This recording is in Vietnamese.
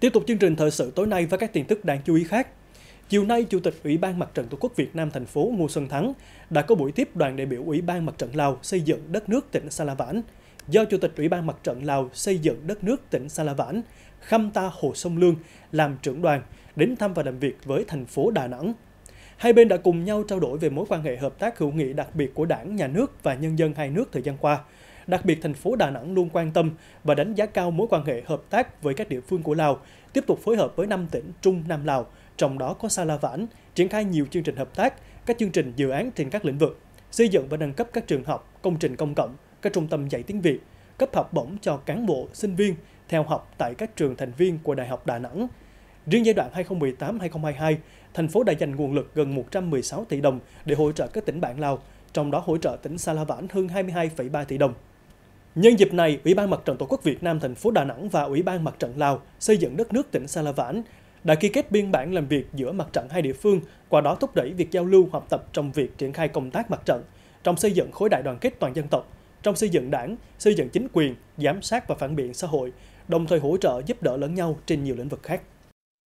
Tiếp tục chương trình thời sự tối nay với các tin tức đáng chú ý khác. Chiều nay, Chủ tịch Ủy ban Mặt trận Tổ quốc Việt Nam thành phố Ngô Xuân Thắng đã có buổi tiếp đoàn đại biểu Ủy ban Mặt trận Lào xây dựng đất nước tỉnh Sa Vãn do Chủ tịch Ủy ban Mặt trận Lào xây dựng đất nước tỉnh Sa Vãn Khăm Ta Hồ Sông Lương làm trưởng đoàn đến thăm và làm việc với thành phố Đà Nẵng. Hai bên đã cùng nhau trao đổi về mối quan hệ hợp tác hữu nghị đặc biệt của Đảng, Nhà nước và nhân dân hai nước thời gian qua – Đặc biệt, thành phố Đà Nẵng luôn quan tâm và đánh giá cao mối quan hệ hợp tác với các địa phương của Lào, tiếp tục phối hợp với năm tỉnh Trung Nam Lào, trong đó có Sa La Vãn, triển khai nhiều chương trình hợp tác, các chương trình dự án trên các lĩnh vực, xây dựng và nâng cấp các trường học, công trình công cộng, các trung tâm dạy tiếng Việt, cấp học bổng cho cán bộ, sinh viên theo học tại các trường thành viên của Đại học Đà Nẵng. Riêng giai đoạn 2018-2022, thành phố đã dành nguồn lực gần 116 tỷ đồng để hỗ trợ các tỉnh bạn Lào, trong đó hỗ trợ tỉnh Sa La Vãn hơn 22,3 tỷ đồng. Nhân dịp này, Ủy ban Mặt trận Tổ quốc Việt Nam thành phố Đà Nẵng và Ủy ban Mặt trận Lào xây dựng đất nước tỉnh Sa La đã ký kết biên bản làm việc giữa mặt trận hai địa phương, qua đó thúc đẩy việc giao lưu học tập trong việc triển khai công tác mặt trận, trong xây dựng khối đại đoàn kết toàn dân tộc, trong xây dựng đảng, xây dựng chính quyền, giám sát và phản biện xã hội, đồng thời hỗ trợ giúp đỡ lẫn nhau trên nhiều lĩnh vực khác.